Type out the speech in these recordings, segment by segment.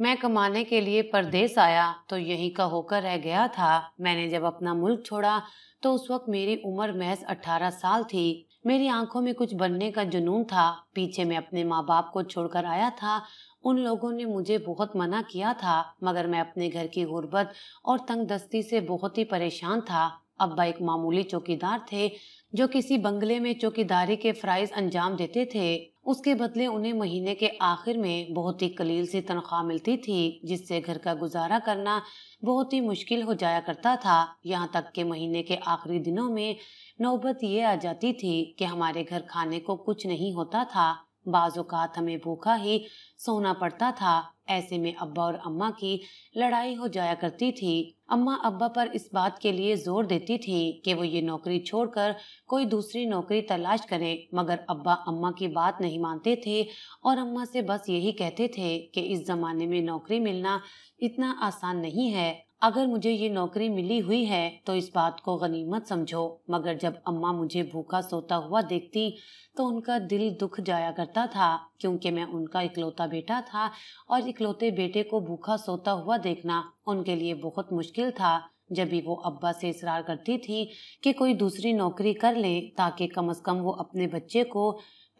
मैं कमाने के लिए परदेश आया तो यहीं का होकर रह गया था मैंने जब अपना मुल्क छोड़ा तो उस वक्त मेरी उम्र महज 18 साल थी मेरी आंखों में कुछ बनने का जुनून था पीछे मैं अपने माँ बाप को छोड़कर आया था उन लोगों ने मुझे बहुत मना किया था मगर मैं अपने घर की गुर्बत और तंग दस्ती से बहुत ही परेशान था अब्बा एक मामूली चौकीदार थे जो किसी बंगले में चौकीदारी के फ्राइज अंजाम देते थे उसके बदले उन्हें महीने के आखिर में बहुत ही कलील सी तनख्वाह मिलती थी जिससे घर का गुजारा करना बहुत ही मुश्किल हो जाया करता था यहाँ तक के महीने के आखिरी दिनों में नौबत ये आ जाती थी कि हमारे घर खाने को कुछ नहीं होता था बाज़ात हमें भूखा ही सोना पड़ता था ऐसे में अब्बा और अम्मा की लड़ाई हो जाया करती थी अम्मा अब्बा पर इस बात के लिए जोर देती थीं कि वो ये नौकरी छोड़कर कोई दूसरी नौकरी तलाश करें मगर अब्बा अम्मा की बात नहीं मानते थे और अम्मा से बस यही कहते थे कि इस ज़माने में नौकरी मिलना इतना आसान नहीं है अगर मुझे ये नौकरी मिली हुई है तो इस बात को गनीमत समझो मगर जब अम्मा मुझे भूखा सोता हुआ देखती तो उनका दिल दुख जाया करता था क्योंकि मैं उनका इकलौता बेटा था और इकलौते बेटे को भूखा सोता हुआ देखना उनके लिए बहुत मुश्किल था जब भी वो अब्बा से इसरार करती थी कि कोई दूसरी नौकरी कर ले ताकि कम अज़ कम वो अपने बच्चे को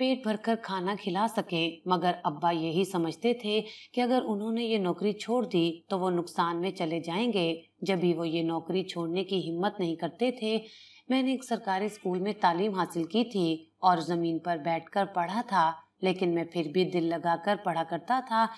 पेट भरकर खाना खिला सके मगर अब्बा यही समझते थे कि अगर उन्होंने ये नौकरी छोड़ दी तो वो नुकसान में चले जाएंगे जब भी वो ये नौकरी छोड़ने की हिम्मत नहीं करते थे मैंने एक सरकारी स्कूल में तालीम हासिल की थी और ज़मीन पर बैठकर पढ़ा था लेकिन मैं फिर भी दिल लगाकर पढ़ा करता था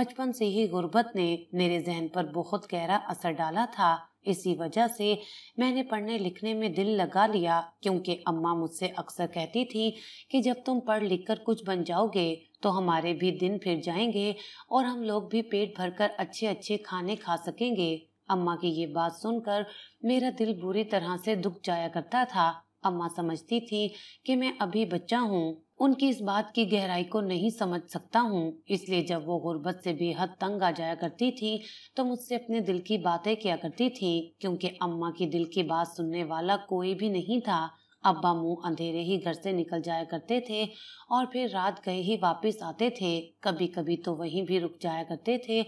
बचपन से ही गुर्बत ने मेरे जहन पर बहुत गहरा असर डाला था इसी वजह से मैंने पढ़ने लिखने में दिल लगा लिया क्योंकि अम्मा मुझसे अक्सर कहती थी कि जब तुम पढ़ लिख कर कुछ बन जाओगे तो हमारे भी दिन फिर जाएंगे और हम लोग भी पेट भरकर अच्छे अच्छे खाने खा सकेंगे अम्मा की ये बात सुनकर मेरा दिल बुरी तरह से दुख जाया करता था अम्मा समझती थी कि मैं अभी बच्चा हूँ उनकी इस बात की गहराई को नहीं समझ सकता हूँ इसलिए जब वो गुर्बत से बेहद तंग आ जाया करती थी तो मुझसे अपने दिल की बातें किया करती थी क्योंकि अम्मा की दिल की बात सुनने वाला कोई भी नहीं था अब्बा मुंह अंधेरे ही घर से निकल जाया करते थे और फिर रात गए ही वापस आते थे कभी कभी तो वहीं भी रुक जाया करते थे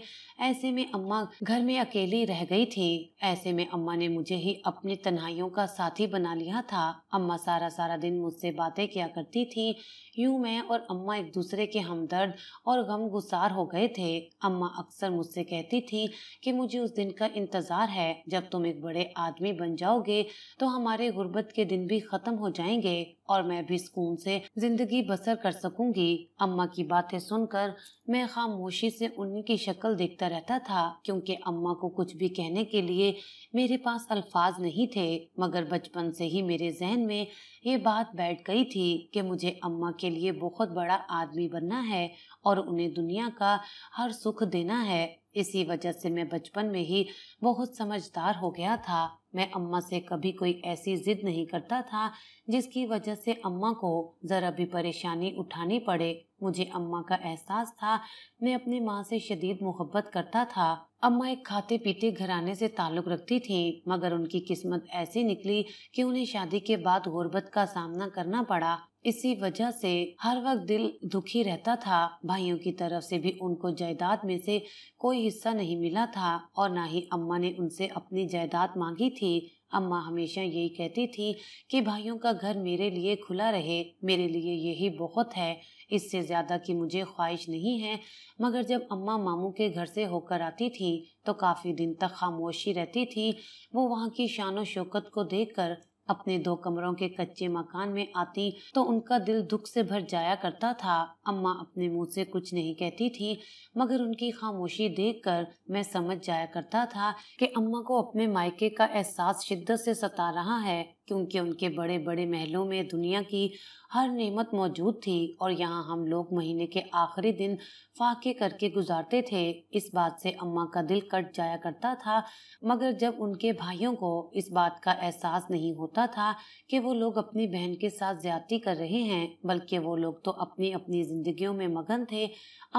ऐसे में अम्मा घर में अकेली रह गई थी ऐसे में अम्मा ने मुझे ही अपनी तन्हाइयों का साथी बना लिया था अम्मा सारा सारा दिन मुझसे बातें किया करती थी यूं मैं और अम्मा एक दूसरे के हमदर्द और गम गुसार हो गए थे अम्मा अक्सर मुझसे कहती थी कि मुझे उस दिन का इंतजार है जब तुम एक बड़े आदमी बन जाओगे तो हमारे गुर्बत के दिन भी खत्म खत्म हो जाएंगे और मैं भी सुकून से जिंदगी बसर कर सकूंगी अम्मा की बातें सुनकर मैं खामोशी से उन्हीं की शक्ल देखता रहता था क्योंकि अम्मा को कुछ भी कहने के लिए मेरे पास अल्फाज नहीं थे मगर बचपन से ही मेरे जहन में ये बात बैठ गई थी कि मुझे अम्मा के लिए बहुत बड़ा आदमी बनना है और उन्हें दुनिया का हर सुख देना है इसी वजह से मैं बचपन में ही बहुत समझदार हो गया था मैं अम्मा से कभी कोई ऐसी जिद नहीं करता था जिसकी वजह से अम्मा को ज़रा भी परेशानी उठानी पड़े मुझे अम्मा का एहसास था मैं अपनी माँ से शदीद मोहब्बत करता था अम्मा एक खाते पीते घराने से ताल्लुक़ रखती थीं मगर उनकी किस्मत ऐसी निकली कि उन्हें शादी के बाद गुर्बत का सामना करना पड़ा इसी वजह से हर वक्त दिल दुखी रहता था भाइयों की तरफ से भी उनको जायदाद में से कोई हिस्सा नहीं मिला था और ना ही अम्मा ने उनसे अपनी जायदाद मांगी थी अम्मा हमेशा यही कहती थी कि भाइयों का घर मेरे लिए खुला रहे मेरे लिए यही बहुत है इससे ज़्यादा की मुझे ख्वाहिश नहीं है मगर जब अम्मा मामू के घर से होकर आती थी तो काफ़ी दिन तक खामोशी रहती थी वो वहाँ की शान शौकत को देख कर अपने दो कमरों के कच्चे मकान में आती तो उनका दिल दुख से भर जाया करता था अम्मा अपने मुंह से कुछ नहीं कहती थी मगर उनकी खामोशी देखकर मैं समझ जाया करता था कि अम्मा को अपने मायके का एहसास शिद्दत से सता रहा है क्योंकि उनके बड़े बड़े महलों में दुनिया की हर नेमत मौजूद थी और यहाँ हम लोग महीने के आखिरी दिन फाके करके गुजारते थे इस बात से अम्मा का दिल कट जाया करता था मगर जब उनके भाइयों को इस बात का एहसास नहीं होता था कि वो लोग अपनी बहन के साथ ज्यादती कर रहे हैं बल्कि वो लोग तो अपनी अपनी जिंदगियों में मगन थे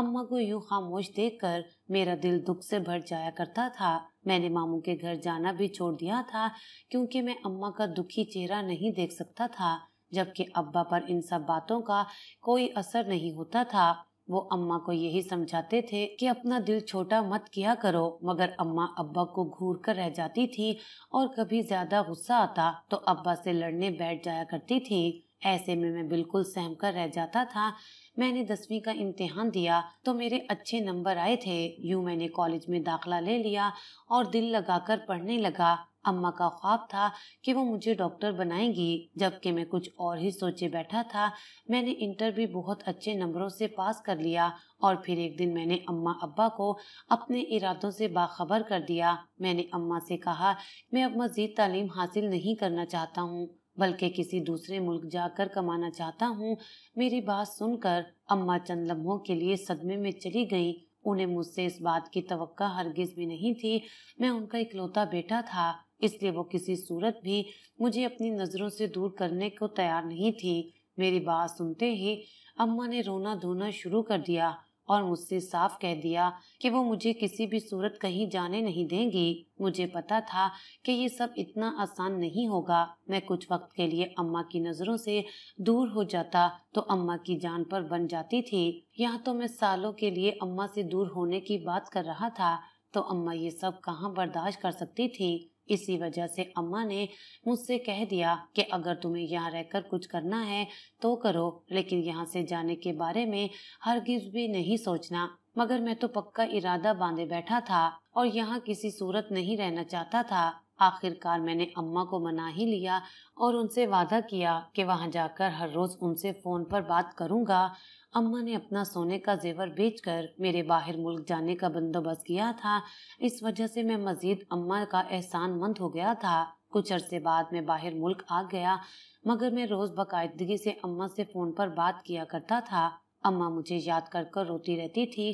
अम्मा को यूँ खामोश देख कर मेरा दिल दुख से भर जाया करता था मैंने मामू के घर जाना भी छोड़ दिया था क्योंकि मैं अम्मा का दुखी चेहरा नहीं देख सकता था जबकि अब्बा पर इन सब बातों का कोई असर नहीं होता था वो अम्मा को यही समझाते थे कि अपना दिल छोटा मत किया करो मगर अम्मा अब्बा को घूर कर रह जाती थी और कभी ज्यादा गुस्सा आता तो अब्बा से लड़ने बैठ जाया करती थी ऐसे में मैं बिल्कुल सहम कर रह जाता था मैंने दसवीं का इम्तिहान दिया तो मेरे अच्छे नंबर आए थे यूं मैंने कॉलेज में दाखला ले लिया और दिल लगाकर पढ़ने लगा अम्मा का ख्वाब था कि वो मुझे डॉक्टर बनाएंगी जबकि मैं कुछ और ही सोचे बैठा था मैंने इंटर भी बहुत अच्छे नंबरों से पास कर लिया और फिर एक दिन मैंने अम्मा अब्बा को अपने इरादों से बाखबर कर दिया मैंने अम्मा से कहा मैं अब मज़ीद तालीम हासिल नहीं करना चाहता हूँ बल्कि किसी दूसरे मुल्क जाकर कमाना चाहता हूँ मेरी बात सुनकर अम्मा चंद लम्हों के लिए सदमे में चली गई उन्हें मुझसे इस बात की तवक्का हरगिज भी नहीं थी मैं उनका इकलौता बेटा था इसलिए वो किसी सूरत भी मुझे अपनी नज़रों से दूर करने को तैयार नहीं थी मेरी बात सुनते ही अम्मा ने रोना धोना शुरू कर दिया और मुझसे साफ कह दिया कि वो मुझे किसी भी सूरत कहीं जाने नहीं देंगी मुझे पता था कि ये सब इतना आसान नहीं होगा मैं कुछ वक्त के लिए अम्मा की नज़रों से दूर हो जाता तो अम्मा की जान पर बन जाती थी यहाँ तो मैं सालों के लिए अम्मा से दूर होने की बात कर रहा था तो अम्मा ये सब कहाँ बर्दाश्त कर सकती थी इसी वजह से अम्मा ने मुझसे कह दिया कि अगर तुम्हें यहाँ रहकर कुछ करना है तो करो लेकिन यहाँ से जाने के बारे में हरगिज भी नहीं सोचना मगर मैं तो पक्का इरादा बांधे बैठा था और यहाँ किसी सूरत नहीं रहना चाहता था आखिरकार मैंने अम्मा को मना ही लिया और उनसे वादा किया कि वहाँ जाकर हर रोज़ उनसे फ़ोन पर बात करूँगा अम्मा ने अपना सोने का जेवर बेचकर मेरे बाहर मुल्क जाने का बंदोबस्त किया था इस वजह से मैं मज़ीद अम्मा का एहसान मंद हो गया था कुछ अरसे बाद मैं बाहर मुल्क आ गया मगर मैं रोज़ बाकायदगी से अम्मा से फ़ोन पर बात किया करता था अम्मा मुझे याद कर कर रोती रहती थी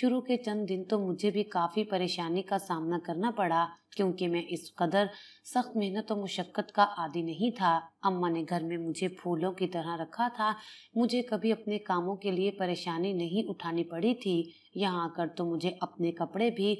शुरू के चंद दिन तो मुझे भी काफ़ी परेशानी का सामना करना पड़ा क्योंकि मैं इस कदर सख्त मेहनत और मुशक्क़त का आदि नहीं था अम्मा ने घर में मुझे फूलों की तरह रखा था मुझे कभी अपने कामों के लिए परेशानी नहीं उठानी पड़ी थी यहाँ आकर तो मुझे अपने कपड़े भी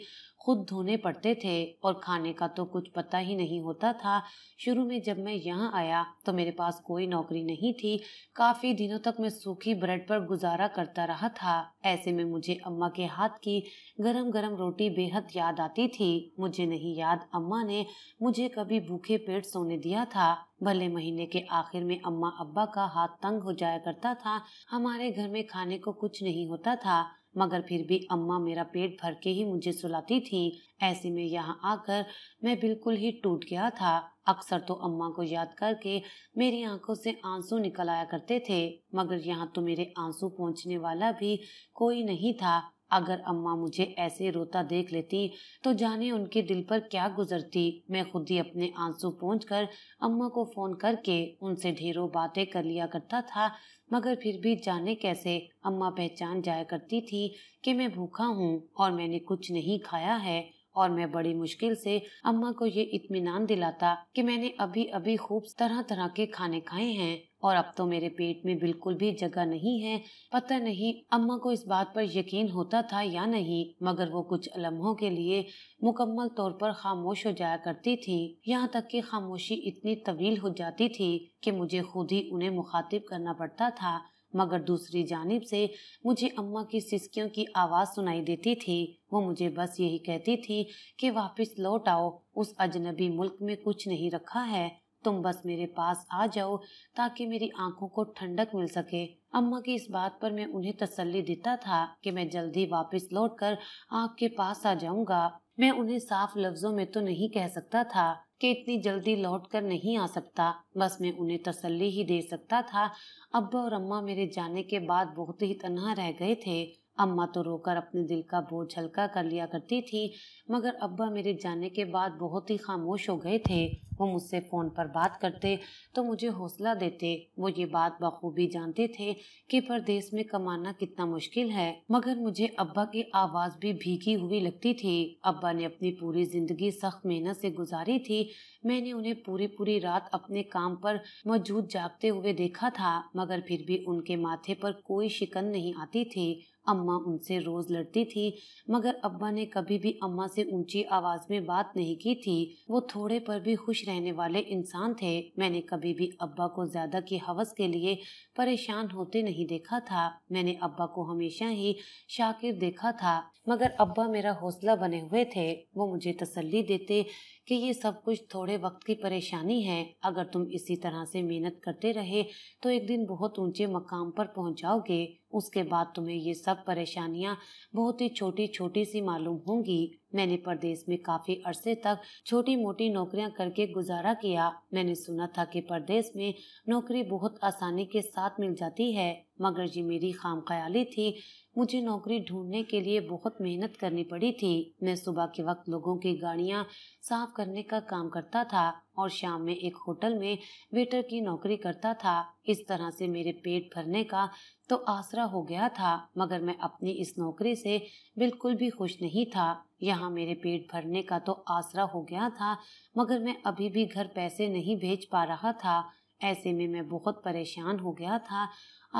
खुद धोने पड़ते थे और खाने का तो कुछ पता ही नहीं होता था शुरू में जब मैं यहाँ आया तो मेरे पास कोई नौकरी नहीं थी काफ़ी दिनों तक मैं सूखी ब्रेड पर गुजारा करता रहा था ऐसे में मुझे अम्मा के हाथ की गरम गरम रोटी बेहद याद आती थी मुझे नहीं याद अम्मा ने मुझे कभी भूखे पेट सोने दिया था भले महीने के आखिर में अम्मा अब्बा का हाथ तंग हो जाया करता था हमारे घर में खाने को कुछ नहीं होता था मगर फिर भी अम्मा मेरा पेट भर के ही मुझे सुलाती थी ऐसे में यहाँ आकर मैं बिल्कुल ही टूट गया था अक्सर तो अम्मा को याद करके मेरी आंखों से आंसू निकल आया करते थे मगर यहाँ तो मेरे आंसू पहुँचने वाला भी कोई नहीं था अगर अम्मा मुझे ऐसे रोता देख लेती तो जाने उनके दिल पर क्या गुजरती मैं खुद ही अपने आंसू पहुँच कर अम्मा को फ़ोन करके उनसे ढेरों बातें कर लिया करता था मगर फिर भी जाने कैसे अम्मा पहचान जाया करती थी कि मैं भूखा हूँ और मैंने कुछ नहीं खाया है और मैं बड़ी मुश्किल से अम्मा को ये इत्मीनान दिलाता कि मैंने अभी अभी खूब तरह तरह के खाने खाए हैं और अब तो मेरे पेट में बिल्कुल भी जगह नहीं है पता नहीं अम्मा को इस बात पर यकीन होता था या नहीं मगर वो कुछ लम्हों के लिए मुकम्मल तौर पर खामोश हो जाया करती थी यहाँ तक कि खामोशी इतनी तवील हो जाती थी कि मुझे खुद ही उन्हें मुखातिब करना पड़ता था मगर दूसरी जानब से मुझे अम्मा की सिसकियों की आवाज़ सुनाई देती थी वो मुझे बस यही कहती थी कि वापस लौट आओ उस अजनबी मुल्क में कुछ नहीं रखा है तुम बस मेरे पास आ जाओ ताकि मेरी आंखों को ठंडक मिल सके अम्मा की इस बात पर मैं उन्हें तसल्ली देता था कि मैं जल्दी वापस लौटकर आपके पास आ जाऊंगा मैं उन्हें साफ लफ्जों में तो नहीं कह सकता था कि इतनी जल्दी लौट कर नहीं आ सकता बस मैं उन्हें तसल्ली ही दे सकता था अब्बा और अम्मा मेरे जाने के बाद बहुत ही तनहा रह गए थे अम्मा तो रोकर अपने दिल का बोझ हल्का कर लिया करती थी मगर अब्बा मेरे जाने के बाद बहुत ही खामोश हो गए थे वो मुझसे फ़ोन पर बात करते तो मुझे हौसला देते वो ये बात बखूबी जानते थे कि परदेश में कमाना कितना मुश्किल है मगर मुझे अब्बा की आवाज़ भी भीगी हुई लगती थी अब्बा ने अपनी पूरी ज़िंदगी सख्त मेहनत से गुजारी थी मैंने उन्हें पूरी पूरी रात अपने काम पर मौजूद जागते हुए देखा था मगर फिर भी उनके माथे पर कोई शिकन नहीं आती थी अम्मा उनसे रोज लड़ती थी मगर अब्बा ने कभी भी अम्मा से ऊंची आवाज में बात नहीं की थी वो थोड़े पर भी खुश रहने वाले इंसान थे मैंने कभी भी अब्बा को ज्यादा की हवस के लिए परेशान होते नहीं देखा था मैंने अब्बा को हमेशा ही शाकिर देखा था मगर अब्बा मेरा हौसला बने हुए थे वो मुझे तसल्ली देते कि ये सब कुछ थोड़े वक्त की परेशानी है अगर तुम इसी तरह से मेहनत करते रहे तो एक दिन बहुत ऊंचे मकाम पर पहुंच जाओगे उसके बाद तुम्हें ये सब परेशानियां बहुत ही छोटी छोटी सी मालूम होंगी मैंने परदेश में काफी अरसे तक छोटी मोटी नौकरियां करके गुजारा किया मैंने सुना था कि परदेश में नौकरी बहुत आसानी के साथ मिल जाती है मगर ये मेरी खाम ख्याली थी मुझे नौकरी ढूंढने के लिए बहुत मेहनत करनी पड़ी थी मैं सुबह के वक्त लोगों की गाड़ियां साफ करने का काम करता था और शाम में एक होटल में वेटर की नौकरी करता था इस तरह से मेरे पेट भरने का तो आसरा हो गया था मगर मैं अपनी इस नौकरी से बिल्कुल भी खुश नहीं था यहाँ मेरे पेट भरने का तो आसरा हो गया था मगर मैं अभी भी घर पैसे नहीं भेज पा रहा था ऐसे में मैं बहुत परेशान हो गया था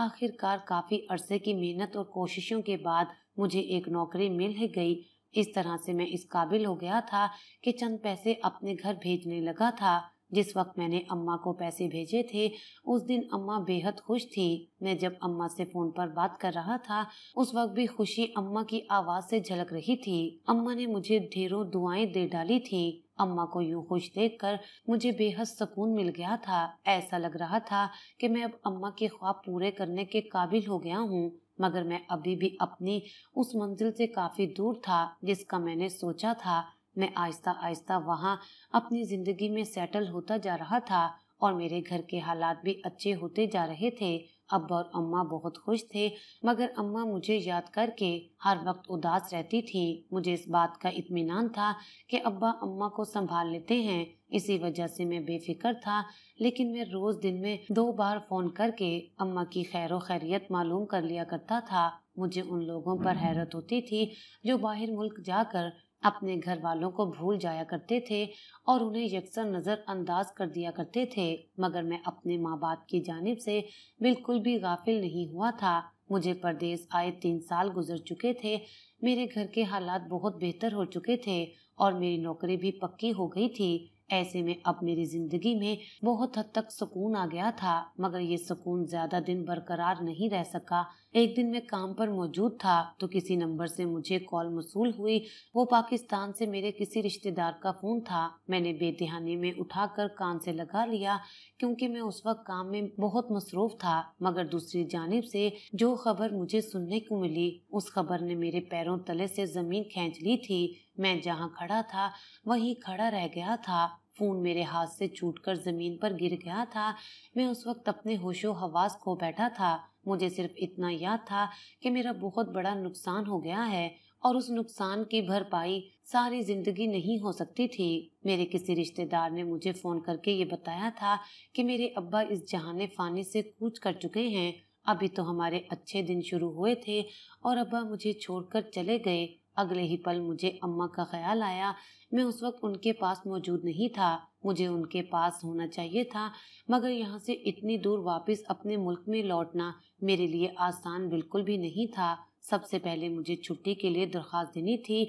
आखिरकार काफ़ी अरसे की मेहनत और कोशिशों के बाद मुझे एक नौकरी मिल गई इस तरह से मैं इस काबिल हो गया था कि चंद पैसे अपने घर भेजने लगा था जिस वक्त मैंने अम्मा को पैसे भेजे थे उस दिन अम्मा बेहद खुश थी मैं जब अम्मा से फोन पर बात कर रहा था उस वक्त भी खुशी अम्मा की आवाज से झलक रही थी अम्मा ने मुझे ढेरों दुआएं दे डाली थी अम्मा को यूं खुश देखकर मुझे बेहद सुकून मिल गया था ऐसा लग रहा था कि मैं अब अम्मा के ख्वाब पूरे करने के काबिल हो गया हूँ मगर मैं अभी भी अपनी उस मंजिल से काफी दूर था जिसका मैंने सोचा था मैं आहिस्ता आहिस्ता वहाँ अपनी जिंदगी में सेटल होता जा रहा था और मेरे घर के हालात भी अच्छे होते जा रहे थे अब और अम्मा बहुत खुश थे मगर अम्मा मुझे याद करके हर वक्त उदास रहती थी मुझे इस बात का इत्मीनान था कि अब्बा अम्मा को संभाल लेते हैं इसी वजह से मैं बेफिक्र था लेकिन मैं रोज दिन में दो बार फोन करके अम्मा की खैर खैरियत मालूम कर लिया करता था मुझे उन लोगों पर हैरत होती थी जो बाहर मुल्क जाकर अपने घर वालों को भूल जाया करते थे और उन्हें यकसर नज़रअंदाज कर दिया करते थे मगर मैं अपने माँ बाप की जानब से बिल्कुल भी गाफिल नहीं हुआ था मुझे परदेस आए तीन साल गुजर चुके थे मेरे घर के हालात बहुत बेहतर हो चुके थे और मेरी नौकरी भी पक्की हो गई थी ऐसे में अब मेरी जिंदगी में बहुत हद तक सुकून आ गया था मगर ये सुकून ज्यादा दिन बरकरार नहीं रह सका एक दिन मैं काम पर मौजूद था तो किसी नंबर से मुझे कॉल मसूल हुई वो पाकिस्तान से मेरे किसी रिश्तेदार का फ़ोन था मैंने बेतहानी में उठाकर कान से लगा लिया क्योंकि मैं उस वक्त काम में बहुत मसरूफ था मगर दूसरी जानब से जो खबर मुझे सुनने को मिली उस खबर ने मेरे पैरों तले से ज़मीन खींच ली थी मैं जहाँ खड़ा था वहीं खड़ा रह गया था फ़ोन मेरे हाथ से छूटकर ज़मीन पर गिर गया था मैं उस वक्त अपने होशो हवास खो बैठा था मुझे सिर्फ इतना याद था कि मेरा बहुत बड़ा नुकसान हो गया है और उस नुकसान की भरपाई सारी जिंदगी नहीं हो सकती थी मेरे किसी रिश्तेदार ने मुझे फ़ोन करके ये बताया था कि मेरे अब्बा इस जहान फानी से कूच कर चुके हैं अभी तो हमारे अच्छे दिन शुरू हुए थे और अब्बा मुझे छोड़कर चले गए अगले ही पल मुझे अम्मा का ख्याल आया मैं उस वक्त उनके पास मौजूद नहीं था मुझे उनके पास होना चाहिए था मगर यहाँ से इतनी दूर वापस अपने मुल्क में लौटना मेरे लिए आसान बिल्कुल भी नहीं था सबसे पहले मुझे छुट्टी के लिए दरख्वास्त देनी थी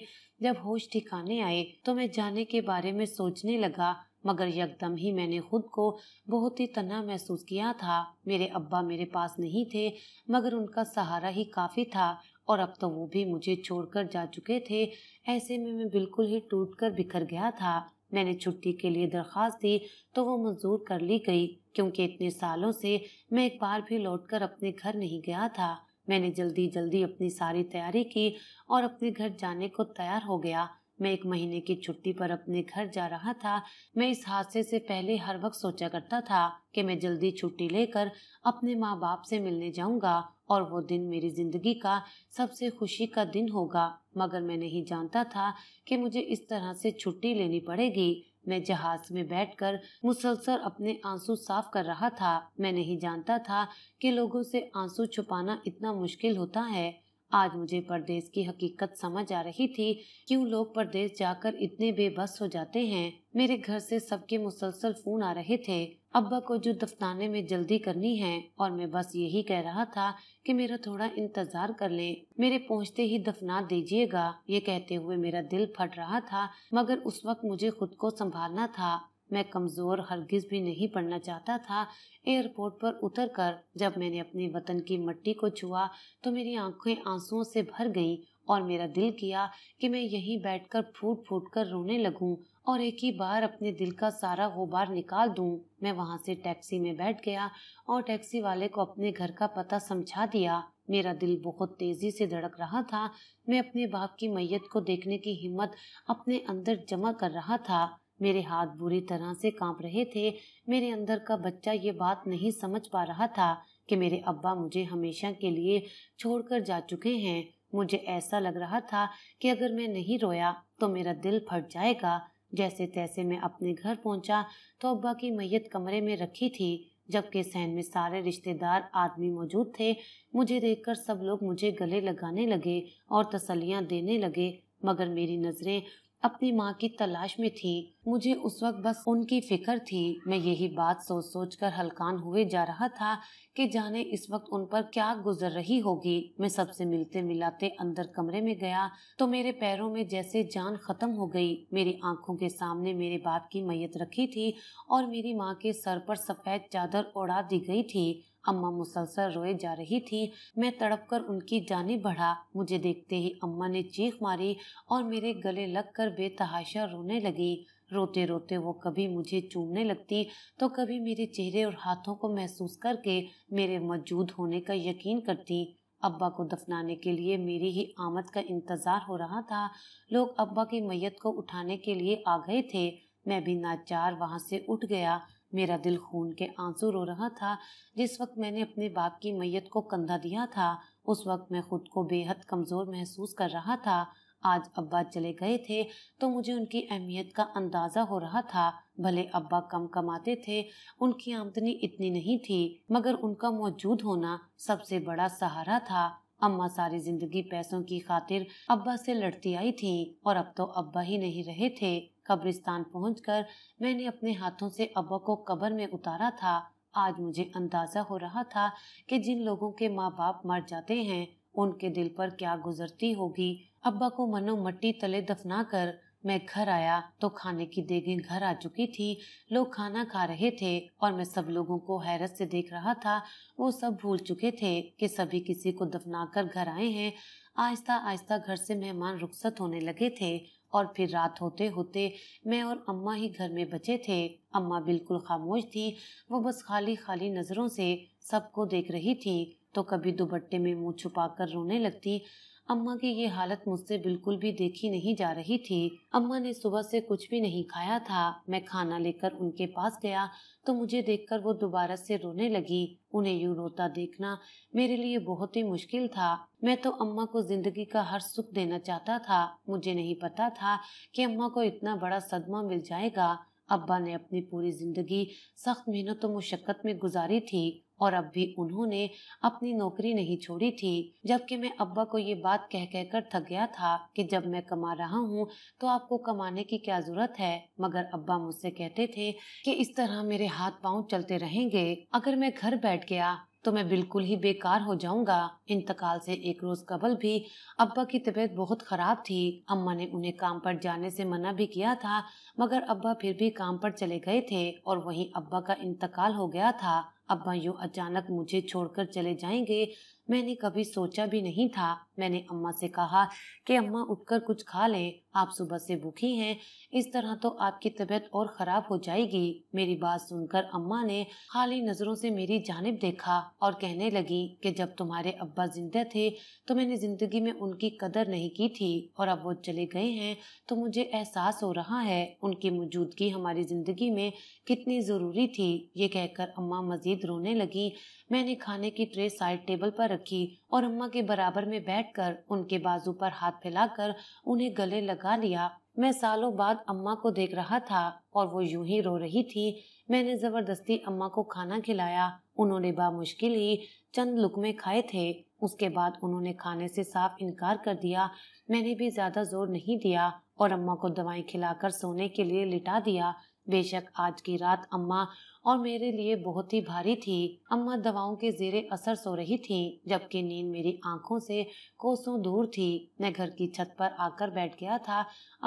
जब होश ठिकाने आए तो मैं जाने के बारे में सोचने लगा मगर यकदम ही मैंने खुद को बहुत ही तना महसूस किया था मेरे अब्बा मेरे पास नहीं थे मगर उनका सहारा ही काफ़ी था और अब तो वो भी मुझे छोड़कर जा चुके थे ऐसे में मैं बिल्कुल ही टूट कर बिखर गया था मैंने छुट्टी के लिए दरख्वास्त दी तो वो मंजूर कर ली गई क्योंकि इतने सालों से मैं एक बार भी लौटकर अपने घर नहीं गया था मैंने जल्दी जल्दी अपनी सारी तैयारी की और अपने घर जाने को तैयार हो गया मैं एक महीने की छुट्टी पर अपने घर जा रहा था मैं इस हादसे से पहले हर वक्त सोचा करता था कि मैं जल्दी छुट्टी लेकर अपने माँ बाप से मिलने जाऊंगा और वो दिन मेरी जिंदगी का सबसे खुशी का दिन होगा मगर मैं नहीं जानता था कि मुझे इस तरह से छुट्टी लेनी पड़ेगी मैं जहाज में बैठकर मुसलसल अपने आंसू साफ कर रहा था मैं नहीं जानता था कि लोगों से आंसू छुपाना इतना मुश्किल होता है आज मुझे परदेश की हकीकत समझ आ रही थी क्यों लोग परदेश जाकर इतने बेबस हो जाते हैं मेरे घर से सबके मुसलसल फोन आ रहे थे अब्बा को जो दफ्ताने में जल्दी करनी है और मैं बस यही कह रहा था कि मेरा थोड़ा इंतजार कर ले मेरे पहुंचते ही दफना दीजिएगा ये कहते हुए मेरा दिल फट रहा था मगर उस वक्त मुझे खुद को संभालना था मैं कमज़ोर हरगिज़ भी नहीं पड़ना चाहता था एयरपोर्ट पर उतर कर जब मैंने अपने वतन की मट्टी को छुआ तो मेरी आंखें आंसुओं से भर गईं और मेरा दिल किया कि मैं यहीं बैठकर फूट फूट कर रोने लगूं और एक ही बार अपने दिल का सारा गुबार निकाल दूं मैं वहां से टैक्सी में बैठ गया और टैक्सी वाले को अपने घर का पता समझा दिया मेरा दिल बहुत तेजी से धड़क रहा था मैं अपने बाप की मैयत को देखने की हिम्मत अपने अंदर जमा कर रहा था मेरे हाथ बुरी तरह से कांप रहे थे मेरे अंदर का बच्चा ये बात नहीं समझ पा रहा था कि मेरे अब्बा मुझे हमेशा के लिए छोड़कर जा चुके हैं मुझे ऐसा लग रहा था कि अगर मैं नहीं रोया तो मेरा दिल फट जाएगा जैसे तैसे मैं अपने घर पहुंचा तो अब्बा की मैयत कमरे में रखी थी जबकि सहन में सारे रिश्तेदार आदमी मौजूद थे मुझे देखकर सब लोग मुझे गले लगाने लगे और तसलियां देने लगे मगर मेरी नज़रें अपनी माँ की तलाश में थी मुझे उस वक्त बस उनकी फिक्र थी मैं यही बात सोच सोच कर हलकान हुए जा रहा था कि जाने इस वक्त उन पर क्या गुजर रही होगी मैं सबसे मिलते मिलाते अंदर कमरे में गया तो मेरे पैरों में जैसे जान खत्म हो गई मेरी आंखों के सामने मेरे बाप की मैयत रखी थी और मेरी माँ के सर पर सफेद चादर उड़ा दी गई थी अम्मा मुसलसल रोए जा रही थी मैं तड़प कर उनकी जानी बढ़ा मुझे देखते ही अम्मा ने चीख मारी और मेरे गले लग कर बेतहाशा रोने लगी रोते रोते वो कभी मुझे चूमने लगती तो कभी मेरे चेहरे और हाथों को महसूस करके मेरे मौजूद होने का यकीन करती अब्बा को दफनाने के लिए मेरी ही आमद का इंतज़ार हो रहा था लोग अब्बा की मैयत को उठाने के लिए आ गए थे मैं भी नाचार वहाँ से उठ गया मेरा दिल खून के आंसू रो रहा था जिस वक्त मैंने अपने बाप की मैयत को कंधा दिया था उस वक्त मैं खुद को बेहद कमज़ोर महसूस कर रहा था आज अब्बा चले गए थे तो मुझे उनकी अहमियत का अंदाज़ा हो रहा था भले अब्बा कम कमाते थे उनकी आमदनी इतनी नहीं थी मगर उनका मौजूद होना सबसे बड़ा सहारा था अम्मा सारी जिंदगी पैसों की खातिर अब्बा से लड़ती आई थी और अब तो अब्बा ही नहीं रहे थे कब्रिस्तान पहुंचकर मैंने अपने हाथों से अब्बा को कब्र में उतारा था आज मुझे अंदाजा हो रहा था कि जिन लोगों के माँ बाप मर जाते हैं उनके दिल पर क्या गुजरती होगी अब्बा को मनो मट्टी तले दफना कर मैं घर आया तो खाने की देगें घर आ चुकी थी लोग खाना खा रहे थे और मैं सब लोगों को हैरत से देख रहा था वो सब भूल चुके थे कि सभी किसी को दफना कर घर आए हैं आहिस्ता आहिस्ता घर से मेहमान रुखसत होने लगे थे और फिर रात होते होते मैं और अम्मा ही घर में बचे थे अम्मा बिल्कुल खामोश थी वो बस खाली खाली नज़रों से सबको देख रही थी तो कभी दुपट्टे में मुंह छुपाकर रोने लगती अम्मा की ये हालत मुझसे बिल्कुल भी देखी नहीं जा रही थी अम्मा ने सुबह से कुछ भी नहीं खाया था मैं खाना लेकर उनके पास गया तो मुझे देखकर वो दोबारा से रोने लगी उन्हें यूं रोता देखना मेरे लिए बहुत ही मुश्किल था मैं तो अम्मा को जिंदगी का हर सुख देना चाहता था मुझे नहीं पता था कि अम्मा को इतना बड़ा सदमा मिल जाएगा अब्बा ने अपनी पूरी जिंदगी सख्त मेहनत और मुशक्क़त में गुजारी थी और अब भी उन्होंने अपनी नौकरी नहीं छोड़ी थी जबकि मैं अब्बा को ये बात कह कहकर थक गया था कि जब मैं कमा रहा हूँ तो आपको कमाने की क्या जरूरत है मगर अब्बा मुझसे कहते थे कि इस तरह मेरे हाथ पांव चलते रहेंगे अगर मैं घर बैठ गया तो मैं बिल्कुल ही बेकार हो जाऊंगा इंतकाल से एक रोज कबल भी अब्बा की तबीयत बहुत खराब थी अम्मा ने उन्हें काम पर जाने से मना भी किया था मगर अब्बा फिर भी काम पर चले गए थे और वहीं अब्बा का इंतकाल हो गया था अब्बा यूँ अचानक मुझे छोड़कर चले जाएंगे मैंने कभी सोचा भी नहीं था मैंने अम्मा से कहा कि अम्मा उठकर कुछ खा लें आप सुबह से भूखी हैं इस तरह तो आपकी तबीयत और ख़राब हो जाएगी मेरी बात सुनकर अम्मा ने खाली नज़रों से मेरी जानब देखा और कहने लगी कि जब तुम्हारे अब्बा जिंदा थे तो मैंने ज़िंदगी में उनकी कदर नहीं की थी और अब वो चले गए हैं तो मुझे एहसास हो रहा है उनकी मौजूदगी हमारी ज़िंदगी में कितनी ज़रूरी थी ये कहकर अम्मा मज़ीद रोने लगी मैंने खाने की ट्रे साइड टेबल पर रखी और अम्मा के बराबर में बैठकर उनके बाजू पर हाथ फैलाकर उन्हें गले लगा लिया मैं सालों बाद अम्मा को देख रहा था और वो यूं ही रो रही थी मैंने ज़बरदस्ती अम्मा को खाना खिलाया उन्होंने बामुश्किल ही चंद लुकमे खाए थे उसके बाद उन्होंने खाने से साफ इनकार कर दिया मैंने भी ज़्यादा जोर नहीं दिया और अम्मा को दवाई खिलाकर सोने के लिए लिटा दिया बेशक आज की रात अम्मा और मेरे लिए बहुत ही भारी थी अम्मा दवाओं के जेरे असर सो रही थी जबकि नींद मेरी आंखों से कोसों दूर थी मैं घर की छत पर आकर बैठ गया था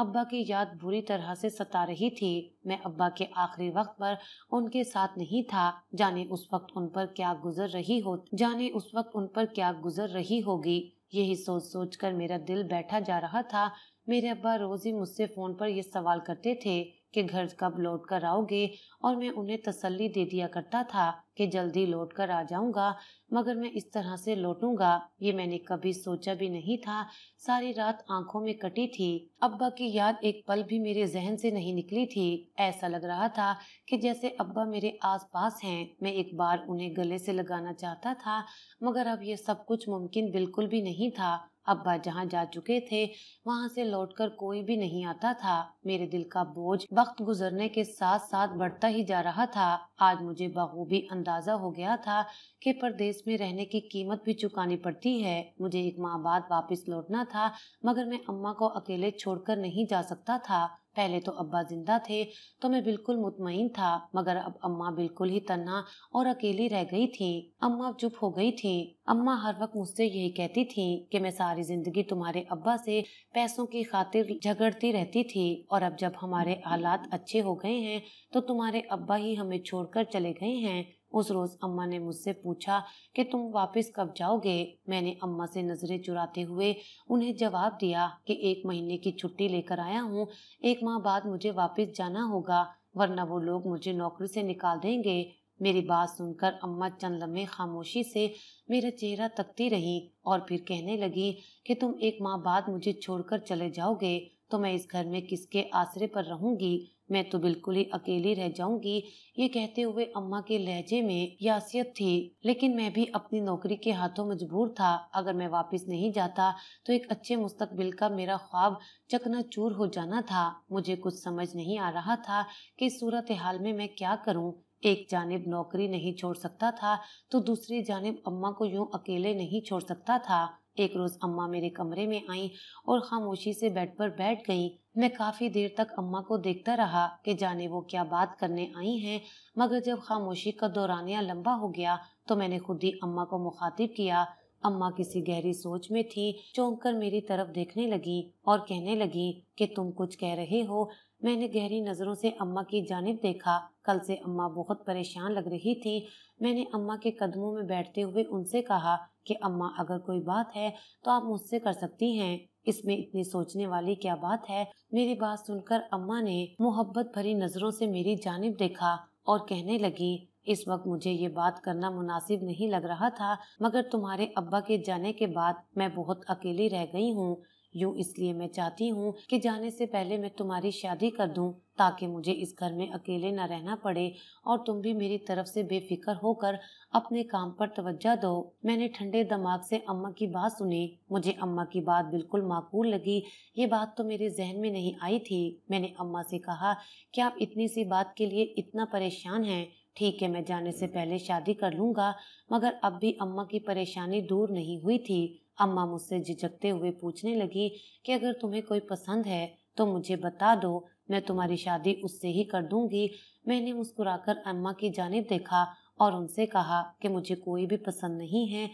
अब्बा की याद बुरी तरह से सता रही थी मैं अब्बा के आखिरी वक्त पर उनके साथ नहीं था जाने उस वक्त उन पर क्या गुजर रही हो जाने उस वक्त उन पर क्या गुजर रही होगी यही सोच सोच कर मेरा दिल बैठा जा रहा था मेरे अब्बा रोज ही मुझसे फोन पर यह सवाल करते थे कि घर कब लौट कर आओगे और मैं उन्हें तसल्ली दे दिया करता था कि जल्दी लौट कर आ जाऊंगा मगर मैं इस तरह से लौटूंगा ये मैंने कभी सोचा भी नहीं था सारी रात आंखों में कटी थी अब्बा की याद एक पल भी मेरे जहन से नहीं निकली थी ऐसा लग रहा था कि जैसे अब्बा मेरे आस पास हैं मैं एक बार उन्हें गले से लगाना चाहता था मगर अब ये सब कुछ मुमकिन बिल्कुल भी नहीं था अब्बा जहाँ जा चुके थे वहाँ से लौटकर कोई भी नहीं आता था मेरे दिल का बोझ वक्त गुजरने के साथ साथ बढ़ता ही जा रहा था आज मुझे बखूबी अंदाजा हो गया था कि परदेश में रहने की कीमत भी चुकानी पड़ती है मुझे एक माह बाद वापस लौटना था मगर मैं अम्मा को अकेले छोड़कर नहीं जा सकता था पहले तो अब्बा जिंदा थे तो मैं बिल्कुल मुतमिन था मगर अब अम्मा बिल्कुल ही तन्हा और अकेली रह गई थी अम्मा चुप हो गई थी अम्मा हर वक्त मुझसे यही कहती थी कि मैं सारी जिंदगी तुम्हारे अब्बा से पैसों की खातिर झगड़ती रहती थी और अब जब हमारे हालात अच्छे हो गए हैं तो तुम्हारे अब्बा ही हमें छोड़कर चले गए हैं उस रोज अम्मा ने मुझसे पूछा कि तुम वापस कब जाओगे मैंने अम्मा से नजरें चुराते हुए उन्हें जवाब दिया कि एक महीने की छुट्टी लेकर आया हूँ एक माह बाद मुझे वापस जाना होगा वरना वो लोग मुझे नौकरी से निकाल देंगे मेरी बात सुनकर अम्मा चंद लम्बे खामोशी से मेरा चेहरा तकती रही और फिर कहने लगी कि तुम एक माह बाद मुझे छोड़कर चले जाओगे तो मैं इस घर में किसके आसरे पर रहूंगी मैं तो बिल्कुल ही अकेली रह जाऊंगी ये कहते हुए अम्मा के लहजे में यासियत थी लेकिन मैं भी अपनी नौकरी के हाथों मजबूर था अगर मैं वापस नहीं जाता तो एक अच्छे मुस्तकबिल का मेरा ख्वाब चकना चूर हो जाना था मुझे कुछ समझ नहीं आ रहा था कि सूरत हाल में मैं क्या करूं एक जानब नौकरी नहीं छोड़ सकता था तो दूसरी जानब अम्मा को यूं अकेले नहीं छोड़ सकता था एक रोज़ अम्मा मेरे कमरे में आईं और खामोशी से बेड पर बैठ गईं मैं काफ़ी देर तक अम्मा को देखता रहा कि जाने वो क्या बात करने आई हैं मगर जब खामोशी का दौरानिया लंबा हो गया तो मैंने खुद ही अम्मा को मुखातिब किया अम्मा किसी गहरी सोच में थी चौंक कर मेरी तरफ देखने लगी और कहने लगी कि तुम कुछ कह रहे हो मैंने गहरी नज़रों से अम्मा की जानब देखा कल से अम्मा बहुत परेशान लग रही थी मैंने अम्मा के कदमों में बैठते हुए उनसे कहा कि अम्मा अगर कोई बात है तो आप मुझसे कर सकती हैं इसमें इतनी सोचने वाली क्या बात है मेरी बात सुनकर अम्मा ने मोहब्बत भरी नजरों से मेरी जानब देखा और कहने लगी इस वक्त मुझे ये बात करना मुनासिब नहीं लग रहा था मगर तुम्हारे अब्बा के जाने के बाद मैं बहुत अकेली रह गई हूँ यूँ इसलिए मैं चाहती हूँ कि जाने से पहले मैं तुम्हारी शादी कर दूँ ताकि मुझे इस घर में अकेले न रहना पड़े और तुम भी मेरी तरफ से बेफिक्र होकर अपने काम पर तवज्जा दो मैंने ठंडे दिमाग से अम्मा की बात सुनी मुझे अम्मा की बात बिल्कुल माकूल लगी ये बात तो मेरे जहन में नहीं आई थी मैंने अम्मा से कहा कि आप इतनी सी बात के लिए इतना परेशान हैं ठीक है मैं जाने से पहले शादी कर लूंगा मगर अब भी अम्मा की परेशानी दूर नहीं हुई थी अम्मा मुझसे झिझकते हुए पूछने लगी कि अगर तुम्हें कोई पसंद है तो मुझे बता दो मैं तुम्हारी शादी उससे ही कर दूंगी मैंने मुस्कुराकर अम्मा की जानब देखा और उनसे कहा कि मुझे कोई भी पसंद नहीं है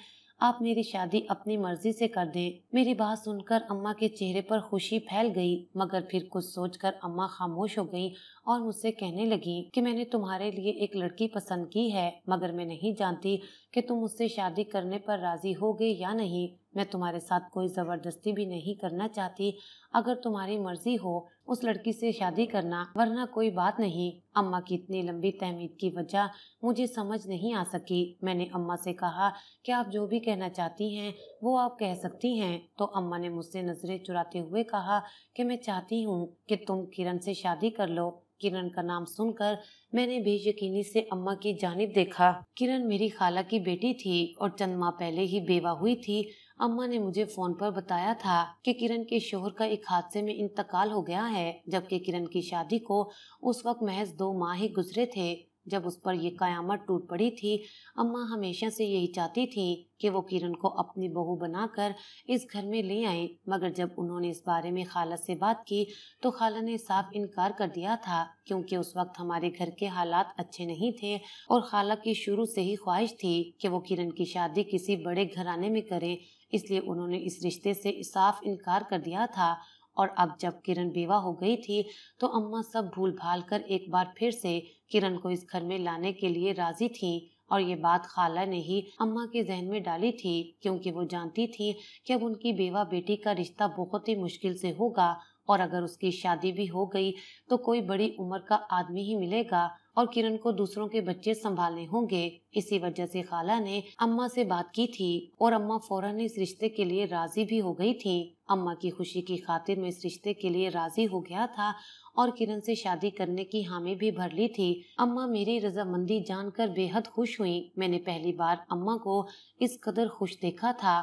आप मेरी शादी अपनी मर्जी से कर दें मेरी बात सुनकर अम्मा के चेहरे पर खुशी फैल गई मगर फिर कुछ सोचकर अम्मा खामोश हो गई और मुझसे कहने लगी कि मैंने तुम्हारे लिए एक लड़की पसंद की है मगर मैं नहीं जानती कि तुम उससे शादी करने पर राजी हो गए या नहीं मैं तुम्हारे साथ कोई जबरदस्ती भी नहीं करना चाहती अगर तुम्हारी मर्जी हो उस लड़की से शादी करना वरना कोई बात नहीं अम्मा की इतनी लंबी तहमीद की वजह मुझे समझ नहीं आ सकी मैंने अम्मा से कहा कि आप जो भी कहना चाहती हैं वो आप कह सकती हैं तो अम्मा ने मुझसे नजरें चुराते हुए कहा कि मैं चाहती हूँ कि तुम किरण से शादी कर लो किरण का नाम सुनकर मैंने बेयकीनी से अम्मा की जानब देखा किरण मेरी खाला की बेटी थी और चंद माह पहले ही बेवा हुई थी अम्मा ने मुझे फोन पर बताया था कि किरण के शोहर का एक हादसे में इंतकाल हो गया है जबकि किरण की शादी को उस वक्त महज दो माह ही गुजरे थे जब उस पर यह कयामत टूट पड़ी थी अम्मा हमेशा से यही चाहती थी कि वो किरण को अपनी बहू बनाकर इस घर में ले आए मगर जब उन्होंने इस बारे में खाला से बात की तो खाला ने साफ इनकार कर दिया था क्योंकि उस वक्त हमारे घर के हालात अच्छे नहीं थे और खाला की शुरू से ही ख्वाहिश थी कि वो किरण की शादी किसी बड़े घराने में करें इसलिए उन्होंने इस रिश्ते से साफ इनकार कर दिया था और अब जब किरण बेवा हो गई थी तो अम्मा सब भूल भाल कर एक बार फिर से किरण को इस घर में लाने के लिए राजी थी और ये बात खाला ने ही अम्मा के जहन में डाली थी क्योंकि वो जानती थी कि अब उनकी बेवा बेटी का रिश्ता बहुत ही मुश्किल से होगा और अगर उसकी शादी भी हो गई तो कोई बड़ी उम्र का आदमी ही मिलेगा और किरण को दूसरों के बच्चे संभालने होंगे इसी वजह से खाला ने अम्मा से बात की थी और अम्मा फौरन इस रिश्ते के लिए राजी भी हो गई थी अम्मा की खुशी की खातिर में इस रिश्ते के लिए राजी हो गया था और किरण से शादी करने की हामी भी भर ली थी अम्मा मेरी रजामंदी जानकर बेहद खुश हुई मैंने पहली बार अम्मा को इस कदर खुश देखा था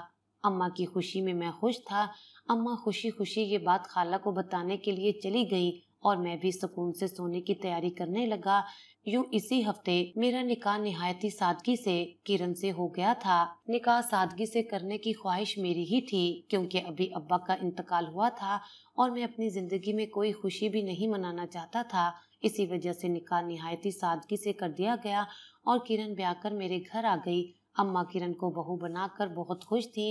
अम्मा की खुशी में मैं खुश था अम्मा खुशी खुशी ये बात खाला को बताने के लिए चली गई और मैं भी सुकून से सोने की तैयारी करने लगा यूं इसी हफ्ते मेरा निकाह निहायती सादगी से किरण से हो गया था निकाह सादगी से करने की ख्वाहिश मेरी ही थी क्योंकि अभी अब्बा का इंतकाल हुआ था और मैं अपनी जिंदगी में कोई खुशी भी नहीं मनाना चाहता था इसी वजह से निकाह निहायती सादगी से कर दिया गया और किरण ब्याह कर मेरे घर आ गई अम्मा किरण को बहू बनाकर बहुत खुश थी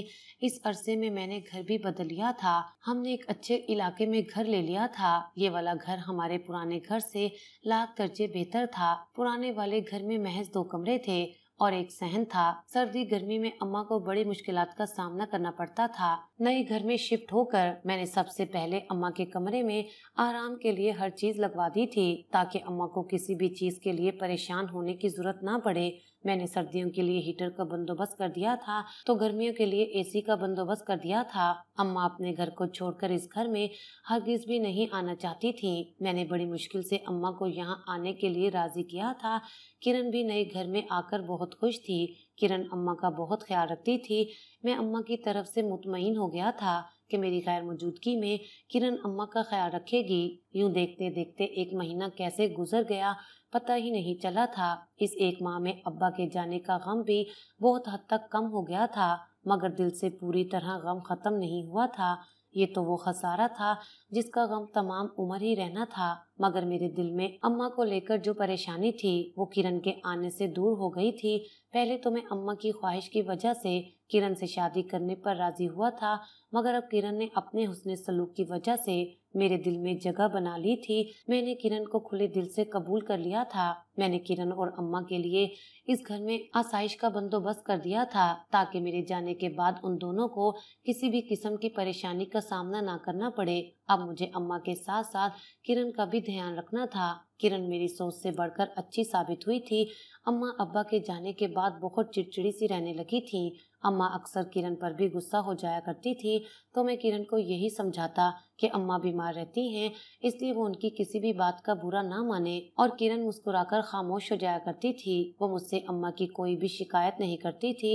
इस अरसे में मैंने घर भी बदल लिया था हमने एक अच्छे इलाके में घर ले लिया था ये वाला घर हमारे पुराने घर से लाख दर्जे बेहतर था पुराने वाले घर में महज दो कमरे थे और एक सहन था सर्दी गर्मी में अम्मा को बड़ी मुश्किल का सामना करना पड़ता था नए घर में शिफ्ट होकर मैंने सबसे पहले अम्मा के कमरे में आराम के लिए हर चीज लगवा दी थी ताकि अम्मा को किसी भी चीज के लिए परेशान होने की जरूरत ना पड़े मैंने सर्दियों के लिए हीटर का बंदोबस्त कर दिया था तो गर्मियों के लिए एसी का बंदोबस्त कर दिया था अम्मा अपने घर को छोड़कर इस घर में हरगिज भी नहीं आना चाहती थी मैंने बड़ी मुश्किल से अम्मा को यहाँ आने के लिए राजी किया था किरण भी नए घर में आकर बहुत खुश थी किरण अम्मा का बहुत ख्याल रखती थी मैं अम्मा की तरफ से मुतमिन हो गया था कि मेरी गैर मौजूदगी में किरण अम्मा का ख्याल रखेगी यूं देखते देखते एक महीना कैसे गुजर गया पता ही नहीं चला था इस एक माह में अब्बा के जाने का गम भी बहुत हद तक कम हो गया था मगर दिल से पूरी तरह गम खत्म नहीं हुआ था ये तो वो खसारा था जिसका गम तमाम उम्र ही रहना था मगर मेरे दिल में अम्मा को लेकर जो परेशानी थी वो किरण के आने से दूर हो गई थी पहले तो मैं अम्मा की ख्वाहिश की वजह से किरण से शादी करने पर राजी हुआ था मगर अब किरण ने अपने हुसन सलूक की वजह से मेरे दिल में जगह बना ली थी मैंने किरण को खुले दिल से कबूल कर लिया था मैंने किरण और अम्मा के लिए इस घर में आसाइश का बंदोबस्त कर दिया था ताकि मेरे जाने के बाद उन दोनों को किसी भी किस्म की परेशानी का सामना ना करना पड़े अब मुझे अम्मा के साथ साथ किरण का भी ध्यान रखना था किरण मेरी सोच से बढ़कर अच्छी साबित हुई थी अम्मा अब्बा के जाने के बाद बहुत चिड़चिड़ी सी रहने लगी थी अम्मा अक्सर किरण पर भी गुस्सा हो जाया करती थी तो मैं किरण को यही समझाता कि अम्मा बीमार रहती हैं इसलिए वो उनकी किसी भी बात का बुरा ना माने और किरण मुस्कुराकर खामोश हो जाया करती थी वो मुझसे अम्मा की कोई भी शिकायत नहीं करती थी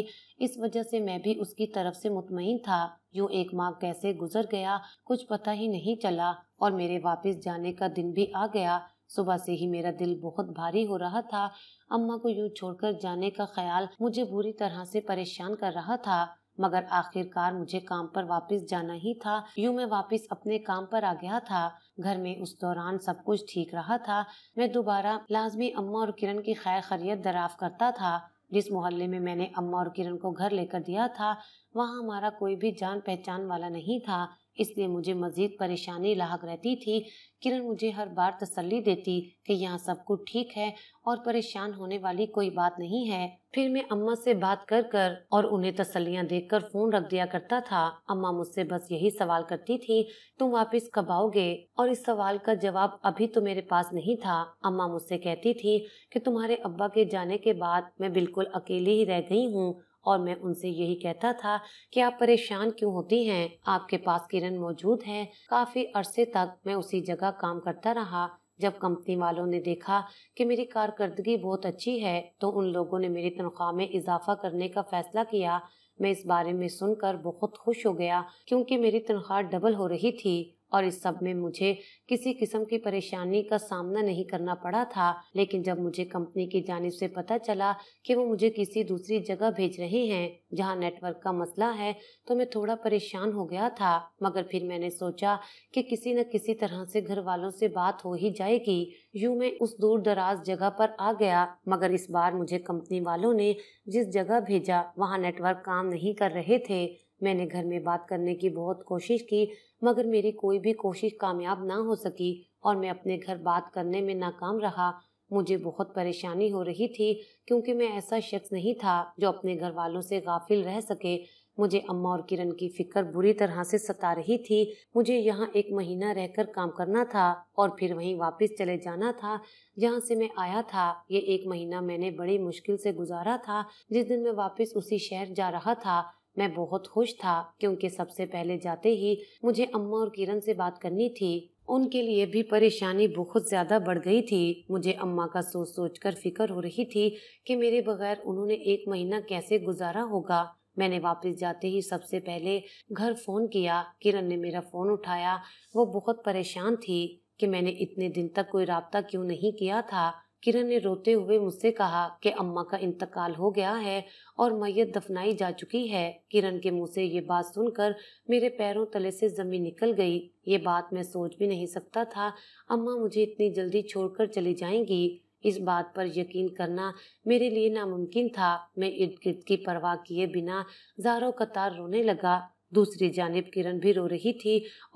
इस वजह से मैं भी उसकी तरफ से मुतमिन था यूँ एक माह कैसे गुजर गया कुछ पता ही नहीं चला और मेरे वापस जाने का दिन भी आ गया सुबह से ही मेरा दिल बहुत भारी हो रहा था अम्मा को यूँ छोड़कर जाने का ख्याल मुझे बुरी तरह से परेशान कर रहा था मगर आखिरकार मुझे काम पर वापस जाना ही था यूं मैं वापस अपने काम पर आ गया था घर में उस दौरान सब कुछ ठीक रहा था मैं दोबारा लाजमी अम्मा और किरण की खैर खरीत दराफ करता था जिस मोहल्ले में मैंने अम्मा और किरण को घर लेकर दिया था वहाँ हमारा कोई भी जान पहचान वाला नहीं था इसलिए मुझे मज़ीद परेशानी लाक रहती थी किरण मुझे हर बार तसल्ली देती कि यहाँ सब कुछ ठीक है और परेशान होने वाली कोई बात नहीं है फिर मैं अम्मा से बात कर कर और उन्हें तसल्लियाँ कर फ़ोन रख दिया करता था अम्मा मुझसे बस यही सवाल करती थी तुम वापस कब आओगे और इस सवाल का जवाब अभी तो मेरे पास नहीं था अम्मा मुझसे कहती थी कि तुम्हारे अब्बा के जाने के बाद मैं बिल्कुल अकेली ही रह गई हूँ और मैं उनसे यही कहता था कि आप परेशान क्यों होती हैं आपके पास किरण मौजूद है काफ़ी अरसे तक मैं उसी जगह काम करता रहा जब कंपनी वालों ने देखा कि मेरी कारकर्दगी बहुत अच्छी है तो उन लोगों ने मेरी तनख्वाह में इजाफा करने का फैसला किया मैं इस बारे में सुनकर बहुत खुश हो गया क्योंकि मेरी तनख्वाह डबल हो रही थी और इस सब में मुझे किसी किस्म की परेशानी का सामना नहीं करना पड़ा था लेकिन जब मुझे कंपनी की जानब से पता चला कि वो मुझे किसी दूसरी जगह भेज रहे हैं जहाँ नेटवर्क का मसला है तो मैं थोड़ा परेशान हो गया था मगर फिर मैंने सोचा कि किसी न किसी तरह से घर वालों से बात हो ही जाएगी यूं मैं उस दूर दराज जगह पर आ गया मगर इस बार मुझे कंपनी वालों ने जिस जगह भेजा वहाँ नेटवर्क काम नहीं कर रहे थे मैंने घर में बात करने की बहुत कोशिश की मगर मेरी कोई भी कोशिश कामयाब ना हो सकी और मैं अपने घर बात करने में नाकाम रहा मुझे बहुत परेशानी हो रही थी क्योंकि मैं ऐसा शख्स नहीं था जो अपने घर वालों से गाफिल रह सके मुझे अम्मा और किरण की फिक्र बुरी तरह से सता रही थी मुझे यहाँ एक महीना रहकर काम करना था और फिर वहीं वापस चले जाना था जहाँ से मैं आया था ये एक महीना मैंने बड़ी मुश्किल से गुजारा था जिस दिन मैं वापस उसी शहर जा रहा था मैं बहुत खुश था क्योंकि सबसे पहले जाते ही मुझे अम्मा और किरण से बात करनी थी उनके लिए भी परेशानी बहुत ज़्यादा बढ़ गई थी मुझे अम्मा का सोच सोच कर फिक्र हो रही थी कि मेरे बगैर उन्होंने एक महीना कैसे गुजारा होगा मैंने वापस जाते ही सबसे पहले घर फ़ोन किया किरण ने मेरा फ़ोन उठाया वो बहुत परेशान थी कि मैंने इतने दिन तक कोई रबता क्यों नहीं किया था किरण ने रोते हुए मुझसे कहा कि अम्मा का इंतकाल हो गया है और मैयत दफनाई जा चुकी है किरण के मुंह से ये बात सुनकर मेरे पैरों तले से जमीन निकल गई ये बात मैं सोच भी नहीं सकता था अम्मा मुझे इतनी जल्दी छोड़कर चली जाएंगी इस बात पर यकीन करना मेरे लिए नामुमकिन था मैं इर्द गिर्द की परवाह किए बिना जारों कतार रोने लगा दूसरी जानब किरण भी रो रही थी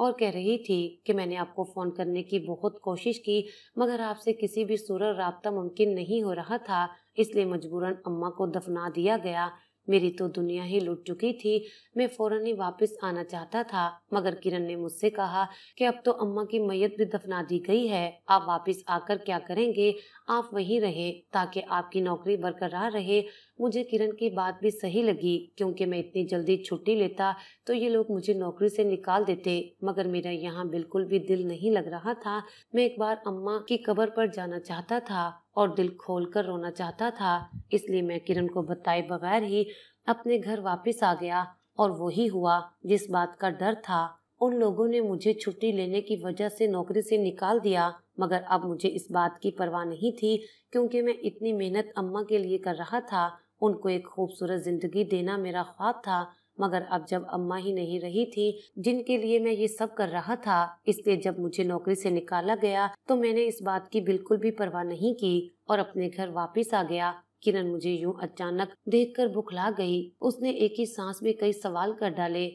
और कह रही थी कि मैंने आपको फ़ोन करने की बहुत कोशिश की मगर आपसे किसी भी सूरत रबता मुमकिन नहीं हो रहा था इसलिए मजबूरन अम्मा को दफना दिया गया मेरी तो दुनिया ही लुट चुकी थी मैं फौरन ही वापस आना चाहता था मगर किरण ने मुझसे कहा कि अब तो अम्मा की मैयत भी दफना दी गई है आप वापस आकर क्या करेंगे आप वहीं रहे ताकि आपकी नौकरी बरकरार रहे मुझे किरण की बात भी सही लगी क्योंकि मैं इतनी जल्दी छुट्टी लेता तो ये लोग मुझे नौकरी से निकाल देते मगर मेरा यहाँ बिल्कुल भी दिल नहीं लग रहा था मैं एक बार अम्मा की कबर पर जाना चाहता था और दिल खोल कर रोना चाहता था इसलिए मैं किरण को बताए बगैर ही अपने घर वापस आ गया और वही हुआ जिस बात का डर था उन लोगों ने मुझे छुट्टी लेने की वजह से नौकरी से निकाल दिया मगर अब मुझे इस बात की परवाह नहीं थी क्योंकि मैं इतनी मेहनत अम्मा के लिए कर रहा था उनको एक खूबसूरत ज़िंदगी देना मेरा ख्वाब था मगर अब जब अम्मा ही नहीं रही थी जिनके लिए मैं ये सब कर रहा था इसलिए जब मुझे नौकरी से निकाला गया तो मैंने इस बात की बिल्कुल भी परवाह नहीं की और अपने घर वापस आ गया किरण मुझे यूं अचानक देखकर बुखला गई उसने एक ही सांस में कई सवाल कर डाले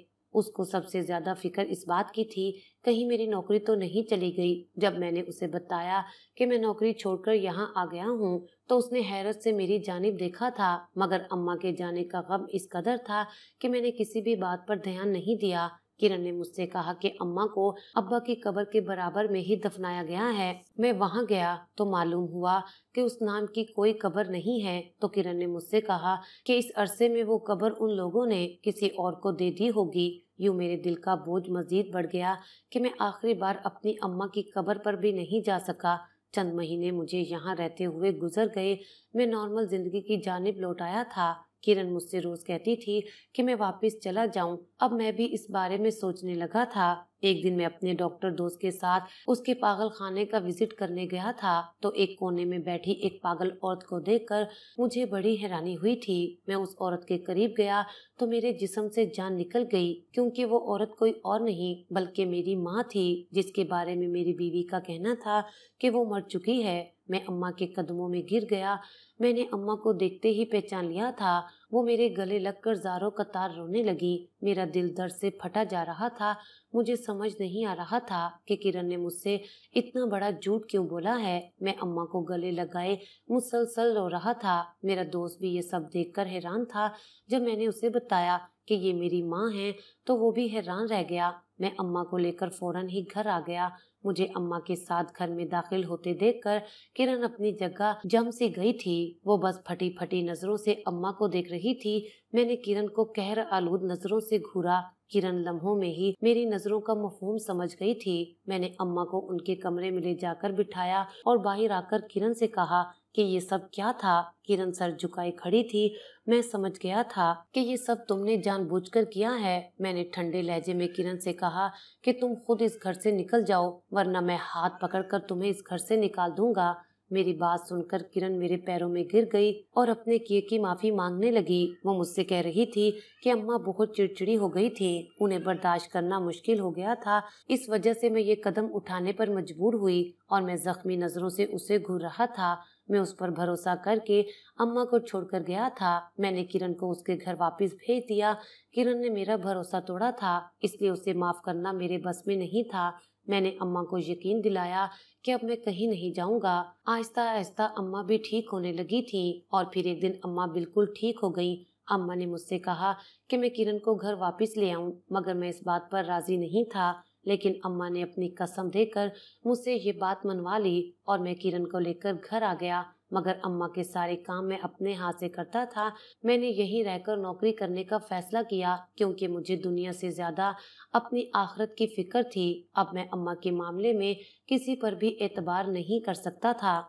उसको सबसे ज्यादा फिक्र इस बात की थी कहीं मेरी नौकरी तो नहीं चली गई जब मैंने उसे बताया कि मैं नौकरी छोड़कर यहाँ आ गया हूँ तो उसने हैरत से मेरी जानब देखा था मगर अम्मा के जाने का गम इस कदर था कि मैंने किसी भी बात पर ध्यान नहीं दिया किरण ने मुझसे कहा कि अम्मा को अब्बा की कब्र के बराबर में ही दफनाया गया है मैं वहाँ गया तो मालूम हुआ कि उस नाम की कोई कब्र नहीं है तो किरण ने मुझसे कहा कि इस अरसे में वो कब्र उन लोगों ने किसी और को दे दी होगी यूँ मेरे दिल का बोझ मजीद बढ़ गया कि मैं आखिरी बार अपनी अम्मा की कब्र पर भी नहीं जा सका चंद महीने मुझे यहाँ रहते हुए गुजर गए मैं नॉर्मल ज़िंदगी की जानब लौट आया था किरण मुझसे रोज कहती थी कि मैं वापस चला जाऊं अब मैं भी इस बारे में सोचने लगा था एक दिन मैं अपने डॉक्टर दोस्त के साथ उसके पागल खाने का विजिट करने गया था तो एक कोने में बैठी एक पागल औरत को देखकर मुझे बड़ी हैरानी हुई थी मैं उस औरत के करीब गया तो मेरे जिसम से जान निकल गई क्योंकि वो औरत कोई और नहीं बल्कि मेरी माँ थी जिसके बारे में मेरी बीवी का कहना था कि वो मर चुकी है मैं अम्मा के कदमों में गिर गया मैंने अम्मा को देखते ही पहचान लिया था वो मेरे गले लगकर जारो कतार रोने लगी मेरा दिल दर्द से फटा जा रहा था मुझे समझ नहीं आ रहा था कि किरण ने मुझसे इतना बड़ा झूठ क्यों बोला है मैं अम्मा को गले लगाए मुसलसल रो रहा था मेरा दोस्त भी ये सब देखकर हैरान था जब मैंने उसे बताया कि ये मेरी माँ है तो वो भी हैरान रह गया मैं अम्मा को लेकर फौरन ही घर आ गया मुझे अम्मा के साथ घर में दाखिल होते देखकर किरण अपनी जगह जम सी गई थी वो बस फटी फटी नजरों से अम्मा को देख रही थी मैंने किरण को कहर आलूद नजरों से घूरा किरण लम्हों में ही मेरी नजरों का मफहूम समझ गई थी मैंने अम्मा को उनके कमरे में ले जाकर बिठाया और बाहर आकर किरण से कहा कि ये सब क्या था किरण सर झुकाए खड़ी थी मैं समझ गया था कि ये सब तुमने जानबूझकर किया है मैंने ठंडे लहजे में किरण से कहा कि तुम खुद इस घर से निकल जाओ वरना मैं हाथ पकड़कर तुम्हें इस घर से निकाल दूंगा मेरी बात सुनकर किरण मेरे पैरों में गिर गई और अपने किए की माफी मांगने लगी वो मुझसे कह रही थी कि अम्मा बहुत चिड़चिड़ी हो गई थी उन्हें बर्दाश्त करना मुश्किल हो गया था इस वजह से मैं ये कदम उठाने पर मजबूर हुई और मैं जख्मी नजरों से उसे घूर रहा था मैं उस पर भरोसा करके अम्मा को छोड़कर गया था मैंने किरण को उसके घर वापस भेज दिया किरण ने मेरा भरोसा तोड़ा था इसलिए उसे माफ करना मेरे बस में नहीं था मैंने अम्मा को यकीन दिलाया कि अब मैं कहीं नहीं जाऊंगा आहिस्ता आहिस्ता अम्मा भी ठीक होने लगी थी और फिर एक दिन अम्मा बिल्कुल ठीक हो गई अम्मा ने मुझसे कहा कि मैं किरण को घर वापस ले आऊं मगर मैं इस बात पर राजी नहीं था लेकिन अम्मा ने अपनी कसम देकर मुझसे ये बात मनवा ली और मैं किरण को लेकर घर आ गया मगर अम्मा के सारे काम मैं अपने हाथ से करता था मैंने यहीं रहकर नौकरी करने का फैसला किया क्योंकि मुझे दुनिया से ज़्यादा अपनी आखरत की फिक्र थी अब मैं अम्मा के मामले में किसी पर भी एतबार नहीं कर सकता था